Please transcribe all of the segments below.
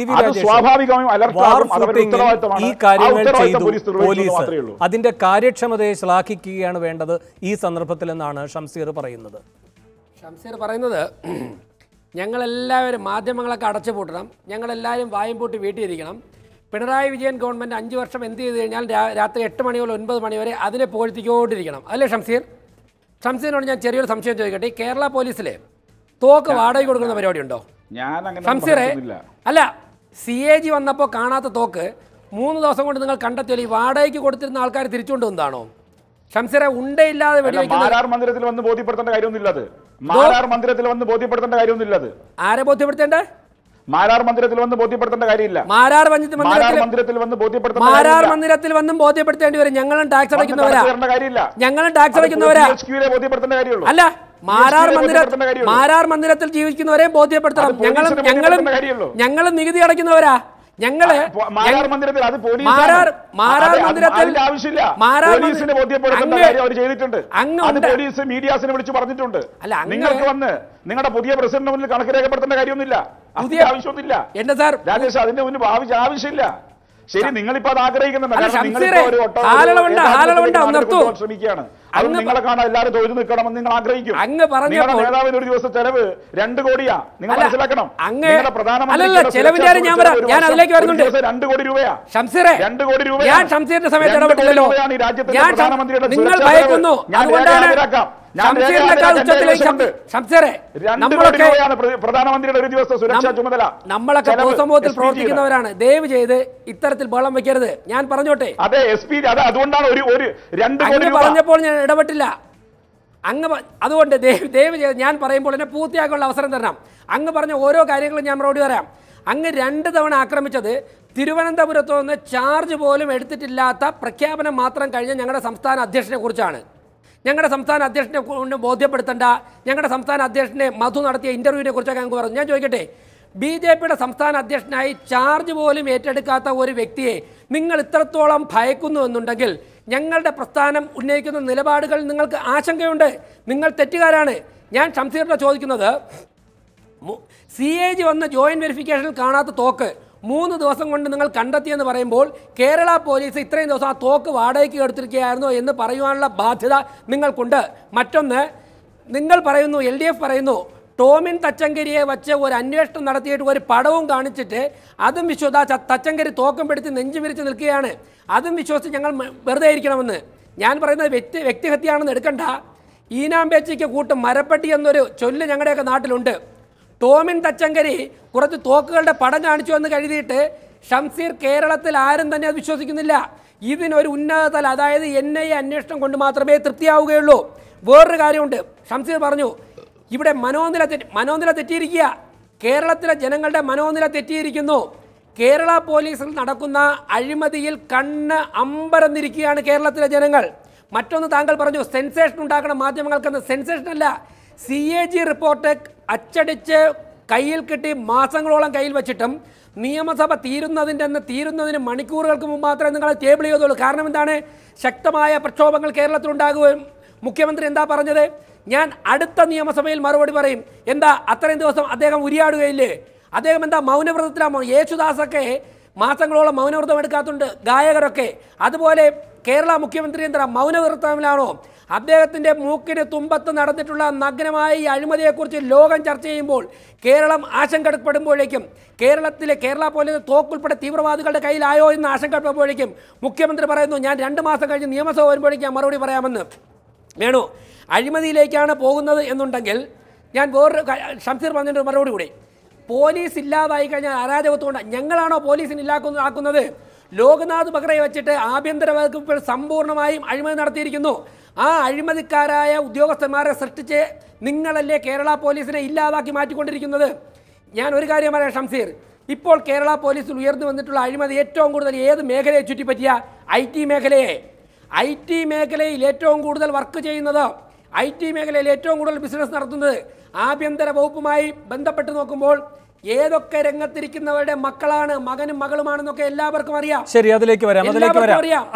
ഈ കാര്യങ്ങൾ ചെയ്തു പോലീസ് അതിന്റെ കാര്യക്ഷമതയെ ശ്ലാഘിക്കുകയാണ് വേണ്ടത് ഈ സന്ദർഭത്തിൽ എന്നാണ് ഷംസീർ പറയുന്നത് ഷംസീർ പറയുന്നത് ഞങ്ങളെല്ലാവരും മാധ്യമങ്ങളൊക്കെ അടച്ചു പൂട്ടണം ഞങ്ങളെല്ലാവരും വായും പൂട്ടി വീട്ടിയിരിക്കണം പിണറായി വിജയൻ ഗവൺമെന്റ് അഞ്ച് വർഷം എന്ത് ചെയ്ത് കഴിഞ്ഞാൽ രാത്രി എട്ട് മണി മുതൽ ഒൻപത് മണി വരെ അതിനെ പോഴ്ത്തിക്കൊണ്ടിരിക്കണം അല്ലേ ഷംസീർ ഷംസീറിനോട് ഞാൻ ചെറിയൊരു സംശയം ചോദിക്കട്ടെ കേരള പോലീസിലെ തോക്ക് വാടക കൊടുക്കുന്ന പരിപാടി ഉണ്ടോ ഞാൻ അങ്ങനെ അല്ല സി എ ജി വന്നപ്പോൾ കാണാത്ത തോക്ക് മൂന്ന് ദിവസം കൊണ്ട് നിങ്ങൾ കണ്ടെത്തിയാൽ ഈ വാടകയ്ക്ക് കൊടുത്തിരുന്ന ആൾക്കാർ തിരിച്ചുകൊണ്ട് വന്നതാണോ ഷംസീറെ ഉണ്ടയില്ലാതെ മാരാർ മന്ദിരത്തിൽ വന്ന് ബോധ്യപ്പെടുത്തേണ്ട കാര്യമൊന്നുമില്ല അത് മാരാർ മന്ദിരത്തിൽ വന്ന് ബോധ്യപ്പെടുത്തേണ്ട കാര്യമൊന്നുമില്ല ആരെ ബോധ്യപ്പെടുത്തേണ്ടേ മാരാർ മന്ദിരത്തിൽ വന്ന് ബോധ്യപ്പെടുത്തേണ്ട കാര്യമില്ല മാരാർ മന്ദിരത്തിൽ വന്ന് മാരാർ മന്ദിരത്തിൽ വന്നും ബോധ്യപ്പെടുത്തേണ്ടി വരും ഞങ്ങളും ടാക്സ് അടയ്ക്കുന്നവരാ ഞങ്ങളും ടാക്സ് അടയ്ക്കുന്നവരാ അല്ല മാരാർ മന്ദിര മാരാർ മന്ദിരത്തിൽ ജീവിക്കുന്നവരെ ബോധ്യപ്പെടുത്തണം ഞങ്ങളും ഞങ്ങളും ഞങ്ങളും നികുതി അടയ്ക്കുന്നവരാ ഞങ്ങള് മാരാർ മന്ദിരത്തിൽ അത് മാരാർ മാരാർ മന്ദിരത്തിൽ ആവശ്യമില്ല പോലീസിനെ ചെയ്തിട്ടുണ്ട് മീഡിയാസിനെ അല്ല നിങ്ങൾക്ക് വന്ന് നിങ്ങളുടെ പുതിയ പ്രസിഡന്റിന് മുന്നിൽ കണക്ക് രേഖപ്പെടുത്തേണ്ട കാര്യമൊന്നുമില്ല പുതിയ ആവശ്യമൊന്നുമില്ല എന്റെ സാർ രാജേഷ് അതിന്റെ മുന്നിൽ ആവശ്യമില്ല ശരി നിങ്ങളിപ്പോ അത് ആഗ്രഹിക്കുന്നുണ്ട് ശ്രമിക്കുകയാണ് അത് തൊഴിൽ നിങ്ങൾ ആഗ്രഹിക്കും അങ്ങ് ഒരു ദിവസം കോടിയാ നിങ്ങൾ മനസ്സിലാക്കണം നിങ്ങളുടെ പ്രധാനമന്ത്രി ഞാൻ ഞാൻ അതിലേക്ക് വരുന്നുണ്ട് കോടി രൂപയാ കോടി ഞാൻ ഷംസീറിന്റെ ഞാൻ പ്രധാനമന്ത്രിയുടെ ഭയക്കുന്നു പ്രധാനമന്ത്രിയുടെ ഒരു സുരക്ഷാ ചുമതല നമ്മളൊക്കെ പൊതുസമൂഹത്തിൽ പ്രവർത്തിക്കുന്നവരാണ് ദയവ് ചെയ്ത് ഇത്തരത്തിൽ ബോളം വെക്കരുത് ഞാൻ പറഞ്ഞോട്ടെ അതെ എസ് പി അതുകൊണ്ടാണ് ഒരു രണ്ട് പറഞ്ഞപ്പോൾ ഞാൻ ഇടപെട്ടില്ല അങ്ങ് അതുകൊണ്ട് ദയവ് ചെയ്ത് ഞാൻ പറയുമ്പോൾ എന്നെ പൂർത്തിയാക്കാനുള്ള അവസരം തരണം അങ്ങ് പറഞ്ഞ ഓരോ കാര്യങ്ങളും ഞാൻ മറുപടി പറയാം അങ്ങ് രണ്ട് തവണ ആക്രമിച്ചത് തിരുവനന്തപുരത്തു നിന്ന് ചാർജ് പോലും എടുത്തിട്ടില്ലാത്ത പ്രഖ്യാപനം മാത്രം കഴിഞ്ഞ ഞങ്ങളുടെ സംസ്ഥാന അധ്യക്ഷനെ കുറിച്ചാണ് ഞങ്ങളുടെ സംസ്ഥാന അധ്യക്ഷനെ കൊണ്ട് ബോധ്യപ്പെടുത്തേണ്ട ഞങ്ങളുടെ സംസ്ഥാന അധ്യക്ഷനെ മധു നടത്തിയ ഇൻ്റർവ്യൂവിനെ കുറിച്ചൊക്കെ ഞങ്ങൾക്ക് പറഞ്ഞു ഞാൻ ചോദിക്കട്ടെ ബി ജെ പിയുടെ സംസ്ഥാന അധ്യക്ഷനായി ചാർജ് പോലും ഏറ്റെടുക്കാത്ത ഒരു വ്യക്തിയെ നിങ്ങൾ ഇത്രത്തോളം ഭയക്കുന്നു എന്നുണ്ടെങ്കിൽ ഞങ്ങളുടെ പ്രസ്ഥാനം ഉന്നയിക്കുന്ന നിലപാടുകൾ നിങ്ങൾക്ക് ആശങ്കയുണ്ട് നിങ്ങൾ തെറ്റുകാരാണ് ഞാൻ ഷംസീറിനെ ചോദിക്കുന്നത് സി എ ജി വന്ന ജോയിൻറ്റ് വെരിഫിക്കേഷനിൽ കാണാത്ത തോക്ക് മൂന്ന് ദിവസം കൊണ്ട് നിങ്ങൾ കണ്ടെത്തിയെന്ന് പറയുമ്പോൾ കേരള പോലീസ് ഇത്രയും ദിവസം ആ തോക്ക് വാടകയ്ക്ക് എടുത്തിരിക്കുകയായിരുന്നു എന്ന് പറയുവാനുള്ള ബാധ്യത നിങ്ങൾക്കുണ്ട് മറ്റൊന്ന് നിങ്ങൾ പറയുന്നു എൽ പറയുന്നു ടോമിൻ തച്ചങ്കരിയെ വച്ച് ഒരു അന്വേഷണം നടത്തിയിട്ട് ഒരു പടവും കാണിച്ചിട്ട് അതും വിശ്വത തച്ചങ്കരി തോക്കം പിടിച്ച് നെഞ്ചു വിരിച്ച് നിൽക്കുകയാണ് അതും വിശ്വസിച്ച് ഞങ്ങൾ വെറുതെ ഇരിക്കണമെന്ന് ഞാൻ പറയുന്നത് വ്യക്തി വ്യക്തിഹത്യാണെന്ന് എടുക്കണ്ട ഈനാമ്പേച്ചയ്ക്ക് കൂട്ടും മരപ്പട്ടി എന്നൊരു ചൊല്ല് ഞങ്ങളുടെയൊക്കെ നാട്ടിലുണ്ട് ടോമിൻ തച്ചങ്കരി കുറച്ച് തോക്കുകളുടെ പടം കാണിച്ചു എന്ന് കഴുതിയിട്ട് ഷംസീർ കേരളത്തിൽ ആരും തന്നെ അത് വിശ്വസിക്കുന്നില്ല ഇതിനൊരു ഉന്നതതല അതായത് എൻ ഐ അന്വേഷണം കൊണ്ട് മാത്രമേ തൃപ്തിയാവുകയുള്ളൂ വേറൊരു കാര്യമുണ്ട് ഷംസീർ പറഞ്ഞു ഇവിടെ മനോനില തെറ്റി മനോനില തെറ്റിയിരിക്കുക കേരളത്തിലെ ജനങ്ങളുടെ മനോനില തെറ്റിയിരിക്കുന്നു കേരള പോലീസിൽ നടക്കുന്ന അഴിമതിയിൽ കണ്ണ് അമ്പരന്നിരിക്കുകയാണ് കേരളത്തിലെ ജനങ്ങൾ മറ്റൊന്ന് താങ്കൾ പറഞ്ഞു സെൻസേഷൻ ഉണ്ടാക്കണ മാധ്യമങ്ങൾക്കെന്ന് സെൻസേഷൻ അല്ല സി എ ജി റിപ്പോർട്ട് അച്ചടിച്ച് കയ്യിൽ കിട്ടി മാസങ്ങളോളം കയ്യിൽ വെച്ചിട്ടും നിയമസഭ തീരുന്നതിൻ്റെ അന്ന് തീരുന്നതിന് മണിക്കൂറുകൾക്ക് മുമ്പ് മാത്രമേ നിങ്ങൾ ടേബിൾ ചെയ്തുള്ളൂ കാരണം എന്താണ് ശക്തമായ പ്രക്ഷോഭങ്ങൾ കേരളത്തിലുണ്ടാകുകയും മുഖ്യമന്ത്രി എന്താ പറഞ്ഞത് ഞാൻ അടുത്ത നിയമസഭയിൽ മറുപടി പറയും എന്താ അത്രയും ദിവസം അദ്ദേഹം ഉരിയാടുകയില്ലേ അദ്ദേഹം എന്താ മൗനവ്രതത്തിലാണോ യേശുദാസൊക്കെ മാസങ്ങളോളം മൗനവ്രതം എടുക്കാത്തുണ്ട് ഗായകരൊക്കെ അതുപോലെ കേരള മുഖ്യമന്ത്രി എന്താ മൗനവ്രതത്തിലാണോ അദ്ദേഹത്തിൻ്റെ മൂക്കിന് തുമ്പത്ത് നടന്നിട്ടുള്ള നഗ്നമായ ഈ അഴിമതിയെക്കുറിച്ച് ലോകം ചർച്ച ചെയ്യുമ്പോൾ കേരളം ആശങ്കപ്പെടുമ്പോഴേക്കും കേരളത്തിലെ കേരള പോലീസ് തോക്കുൾപ്പെടെ തീവ്രവാദികളുടെ കയ്യിലായോ എന്ന് ആശങ്കപ്പെടുമ്പോഴേക്കും മുഖ്യമന്ത്രി പറയുന്നു ഞാൻ രണ്ട് മാസം കഴിഞ്ഞ് നിയമസഭ വരുമ്പോഴേക്കും ഞാൻ മറുപടി പറയാമെന്ന് വേണോ അഴിമതിയിലേക്കാണ് പോകുന്നത് എന്നുണ്ടെങ്കിൽ ഞാൻ വേറൊരു ഷംസീർ പറഞ്ഞിട്ട് മറുപടി കൂടി പോലീസ് ഇല്ലാതായി കഴിഞ്ഞാൽ അരാജകത്വമുണ്ട് ഞങ്ങളാണോ പോലീസിന് ഇല്ലാക്കുന്ന ആക്കുന്നത് ലോക്നാഥ് ബക്രയെ വെച്ചിട്ട് ആഭ്യന്തര വകുപ്പിൽ സമ്പൂർണ്ണമായും അഴിമതി നടത്തിയിരിക്കുന്നു ആ അഴിമതിക്കാരായ ഉദ്യോഗസ്ഥന്മാരെ സൃഷ്ടിച്ച് നിങ്ങളല്ലേ കേരള പോലീസിനെ ഇല്ലാതാക്കി മാറ്റിക്കൊണ്ടിരിക്കുന്നത് ഞാൻ ഒരു കാര്യം പറയാം ഷംസീർ ഇപ്പോൾ കേരള പോലീസിൽ ഉയർന്നു വന്നിട്ടുള്ള അഴിമതി ഏറ്റവും കൂടുതൽ ഏത് മേഖലയെ ചുറ്റിപ്പറ്റിയ ഐ ടി മേഖലയെ ഐ ടി മേഖലയിൽ ഏറ്റവും കൂടുതൽ വർക്ക് ചെയ്യുന്നത് ഐ ടി മേഖലയിൽ ഏറ്റവും കൂടുതൽ ബിസിനസ് നടത്തുന്നത് ആഭ്യന്തര വകുപ്പുമായി ബന്ധപ്പെട്ട് നോക്കുമ്പോൾ ഏതൊക്കെ രംഗത്തിരിക്കുന്നവരുടെ മക്കളാണ് മകനും മകളുമാണെന്നൊക്കെ എല്ലാവർക്കും അറിയാം ശരി അതിലേക്ക് വരാം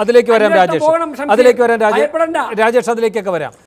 അതിലേക്ക് വരാം അതിലേക്ക് വരാം രാജേഷ് അതിലേക്ക് വരാം രാജേഷ് അതിലേക്കൊക്കെ വരാം